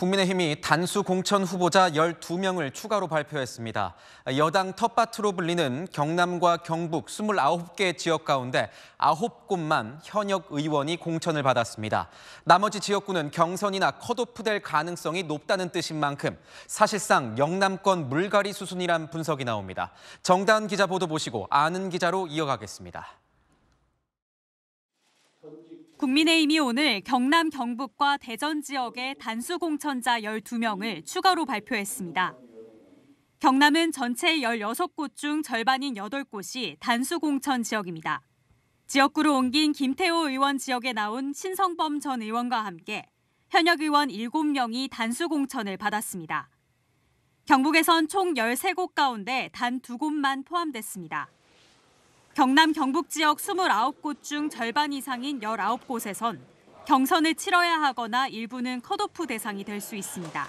국민의힘이 단수 공천 후보자 12명을 추가로 발표했습니다. 여당 텃밭으로 불리는 경남과 경북 29개 지역 가운데 9곳만 현역 의원이 공천을 받았습니다. 나머지 지역구는 경선이나 컷오프될 가능성이 높다는 뜻인 만큼 사실상 영남권 물갈이 수순이란 분석이 나옵니다. 정다은 기자 보도 보시고 아는 기자로 이어가겠습니다. 국민의힘이 오늘 경남 경북과 대전 지역의 단수 공천자 12명을 추가로 발표했습니다. 경남은 전체 16곳 중 절반인 8곳이 단수 공천 지역입니다. 지역구로 옮긴 김태호 의원 지역에 나온 신성범 전 의원과 함께 현역 의원 7명이 단수 공천을 받았습니다. 경북에선 총 13곳 가운데 단 2곳만 포함됐습니다. 경남 경북 지역 29곳 중 절반 이상인 19곳에선 경선을 치러야 하거나 일부는 컷오프 대상이 될 수 있습니다.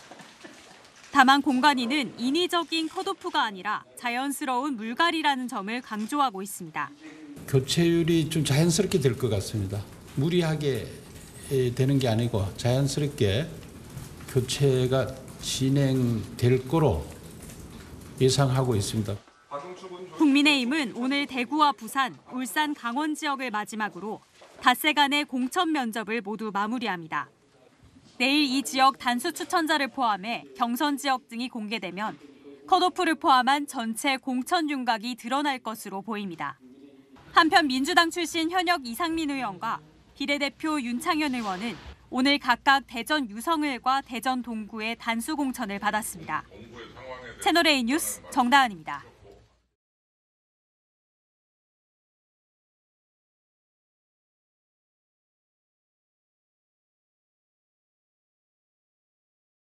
다만 공관위는 인위적인 컷오프가 아니라 자연스러운 물갈이라는 점을 강조하고 있습니다. 교체율이 좀 자연스럽게 될 것 같습니다. 무리하게 되는 게 아니고 자연스럽게 교체가 진행될 거로 예상하고 있습니다. 국민의힘은 오늘 대구와 부산, 울산, 강원 지역을 마지막으로 닷새 간의 공천 면접을 모두 마무리합니다. 내일 이 지역 단수 추천자를 포함해 경선 지역 등이 공개되면 컷오프를 포함한 전체 공천 윤곽이 드러날 것으로 보입니다. 한편 민주당 출신 현역 이상민 의원과 비례대표 윤창현 의원은 오늘 각각 대전 유성을과 대전 동구의 단수 공천을 받았습니다. 채널A 뉴스 정다은입니다.